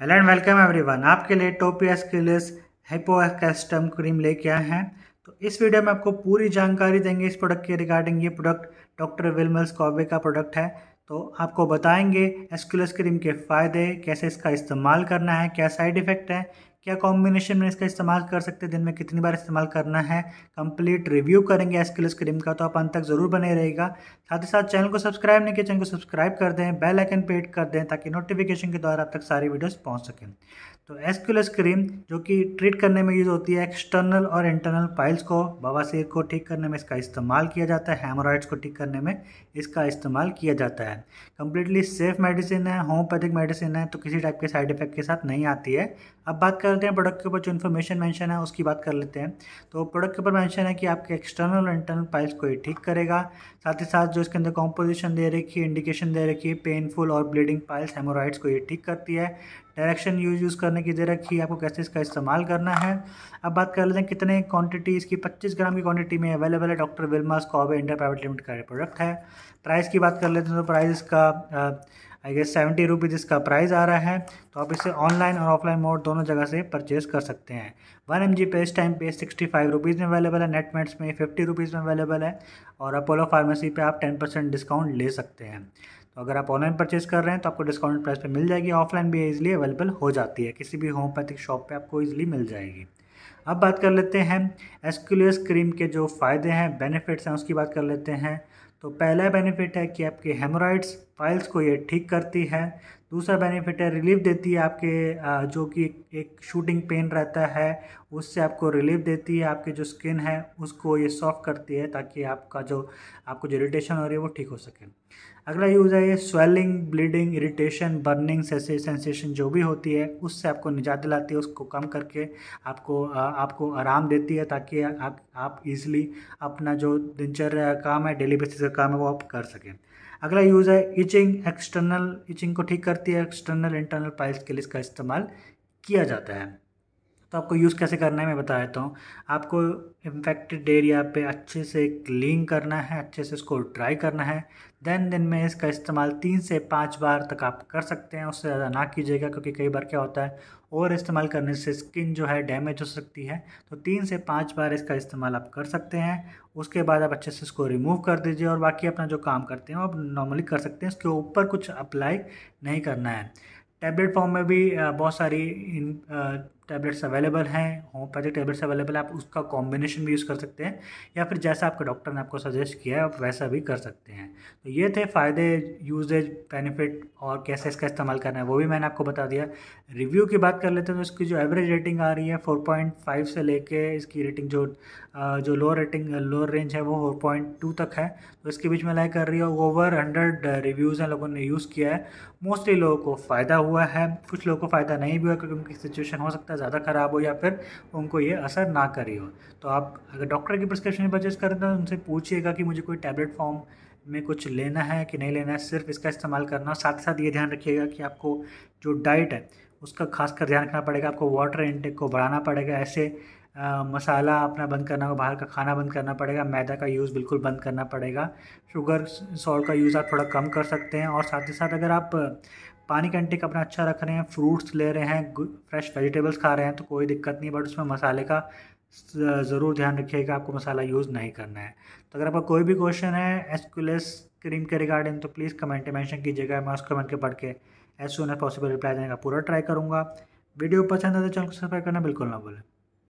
hello and welcome everyone आपके लिए टोपिया स्किलेस एक्सटम cream लेके आए हैं तो इस वीडियो में आपको पूरी जानकारी देंगे इस प्रोडक्ट के रिगार्डिंग ये प्रोडक्ट डॉक्टर विलमल्स कॉबे का प्रोडक्ट है तो आपको बताएंगे एस्कुलस क्रीम के फ़ायदे कैसे इसका इस्तेमाल करना है क्या साइड इफ़ेक्ट है क्या कॉम्बिनेशन में इसका इस्तेमाल कर सकते हैं दिन में कितनी बार इस्तेमाल करना है कंप्लीट रिव्यू करेंगे एस्किलस क्रीम का तो आप अंत तक ज़रूर बने रहेगा साथ ही साथ चैनल को सब्सक्राइब नहीं किया चैनल को सब्सक्राइब कर दें बेल आइकन पे हिट कर दें ताकि नोटिफिकेशन के द्वारा आप तक सारी वीडियोस पहुंच सकें तो एस्क्यूलस क्रीम जो कि ट्रीट करने में यूज़ होती है एक्सटर्नल और इंटरनल फाइल्स को बवासीर को ठीक करने में इसका इस्तेमाल किया जाता है हेमोराइड्स को ठीक करने में इसका इस्तेमाल किया जाता है कम्प्लीटली सेफ मेडिसिन है होम्योपैथिक मेडिसिन है तो किसी टाइप के साइड इफेक्ट के साथ नहीं आती है अब बात कर चलते हैं प्रोडक्ट के ऊपर जो इन्फॉर्मेशन मेंशन है उसकी बात कर लेते हैं तो प्रोडक्ट के ऊपर मेंशन है कि आपके एक्सटर्नल और इंटरनल पाइल्स को ये ठीक करेगा साथ ही साथ जो इसके अंदर कॉम्पोजिशन दे रखी है इंडिकेशन दे रखी है पेनफुल और ब्लीडिंग पाइल्स हेमोराइड्स को ये ठीक करती है डायरेक्शन यूज यूज़ करने की दे रखी है आपको कैसे इसका इस्तेमाल करना है अब बात कर लेते हैं कितने क्वांटिटी इसकी 25 ग्राम की क्वांटिटी में अवेलेबल है doctor Willmar Schwabe India private limited का प्रोडक्ट है प्राइस की बात कर लेते हैं तो प्राइस इसका आई गेस सेवेंटी रुपीज़ इसका प्राइस आ रहा है तो आप इसे ऑनलाइन और ऑफलाइन मोड दोनों जगह से परचेज़ कर सकते हैं वन एम जी पे इस टाइम पे सिक्सटी फाइव रुपीज़ में अवेलेबल है नेटमेट्स में फिफ्टी रुपीज़ में अवेलेबल है और अपोलो फार्मेसी पे आप टेन परसेंट डिस्काउंट ले सकते हैं तो अगर आप ऑनलाइन परचेज़ कर रहे हैं तो आपको डिस्काउंट प्राइस पर मिल जाएगी ऑफलाइन भी ईजिली अवेलेबल हो जाती है किसी भी होम्योपैथिक शॉप पर आपको ईजिली मिल जाएगी अब बात कर लेते हैं एस्क्यूलियस क्रीम के जो फ़ायदे हैं बेनिफिट्स हैं उसकी बात कर लेते हैं तो पहला बेनिफिट है कि आपके हेमोराइड्स फाइल्स को ये ठीक करती है दूसरा बेनिफिट है रिलीफ देती है आपके जो कि एक शूटिंग पेन रहता है उससे आपको रिलीफ देती है आपकी जो स्किन है उसको ये सॉफ्ट करती है ताकि आपका जो आपको जो इरीटेशन हो रही है वो ठीक हो सके अगला यूज़ है ये swelling bleeding irritation burning sensation जो भी होती है उससे आपको निजात दिलाती है उसको कम करके आपको आपको आराम देती है ताकि आप आप इजीली अपना जो दिनचर्या काम है डेली बेसिस का काम है वो आप कर सकें अगला यूज़ है इचिंग एक्सटर्नल इचिंग को ठीक करती है एक्सटर्नल इंटरनल पाइल्स के लिए इसका इस्तेमाल किया जाता है तो आपको यूज़ कैसे करना है मैं बता देता हूँ आपको इम्फेक्टेड एरिया पे अच्छे से क्लीन करना है अच्छे से इसको ट्राई करना है दैन दिन में इसका इस्तेमाल तीन से पाँच बार तक आप कर सकते हैं उससे ज़्यादा ना कीजिएगा क्योंकि कई बार क्या होता है और इस्तेमाल करने से स्किन जो है डैमेज हो सकती है तो तीन से पाँच बार इसका इस्तेमाल आप कर सकते हैं उसके बाद आप अच्छे से इसको रिमूव कर दीजिए और बाकी अपना जो काम करते हैं वो आप नॉर्मली कर सकते हैं इसके ऊपर कुछ अप्लाई नहीं करना है टैबलेट फॉर्म में भी बहुत सारी टैबलेट्स अवेलेबल हैं होम्योपैथिक टैबलेट्स अवेलेबल है आप उसका कॉम्बिनेशन भी यूज़ कर सकते हैं या फिर जैसा आपके डॉक्टर ने आपको सजेस्ट किया है आप वैसा भी कर सकते हैं तो ये थे फ़ायदे यूजेज बेनिफिट और कैसे इसका इस्तेमाल करना है वो भी मैंने आपको बता दिया रिव्यू की बात कर लेते हैं तो इसकी जो एवरेज रेटिंग आ रही है फोर पॉइंट फाइव से लेके इसकी रेटिंग जो जो लोअर रेटिंग लोअर रेंज है वो फोर पॉइंट टू तक है तो इसके बीच में लाइक कर रही है ओवर हंड्रेड रिव्यूज़ हैं लोगों ने यूज़ किया है मोस्टली लोगों को फ़ायदा हुआ है कुछ लोगों को फ़ायदा नहीं भी हुआ क्योंकि उनकी सिचुएशन हो सकता है तबीयत ज़्यादा ख़राब हो या फिर उनको ये असर ना करे हो तो आप अगर डॉक्टर की प्रिस्क्रिप्शन परचेज करें तो उनसे पूछिएगा कि मुझे कोई टैबलेट फॉर्म में कुछ लेना है कि नहीं लेना है सिर्फ इसका इस्तेमाल करना साथ साथ ये ध्यान रखिएगा कि आपको जो डाइट है उसका खासकर ध्यान रखना पड़ेगा आपको वाटर इनटेक को बढ़ाना पड़ेगा ऐसे आ, मसाला अपना बंद करना होगा बाहर का खाना बंद करना पड़ेगा मैदा का यूज़ बिल्कुल बंद करना पड़ेगा शुगर सॉल्ट का यूज़ आप थोड़ा कम कर सकते हैं और साथ ही साथ अगर आप पानी का इंटेक अपना अच्छा रख रहे हैं फ्रूट्स ले रहे हैं फ्रेश वेजिटेबल्स खा रहे हैं तो कोई दिक्कत नहीं बट उसमें मसाले का ज़रूर ध्यान रखिएगा आपको मसाला यूज़ नहीं करना है तो अगर आपका कोई भी क्वेश्चन है एसक्यूलेस क्रीम के रिगार्डिंग तो प्लीज़ कमेंट मैंशन कीजिएगा मैं उस कमेंट के पढ़ के as soon as possible reply देने का पूरा ट्राई करूँगा वीडियो पसंद आता तो चैनल को सब्सक्राइब करना बिल्कुल ना भूलें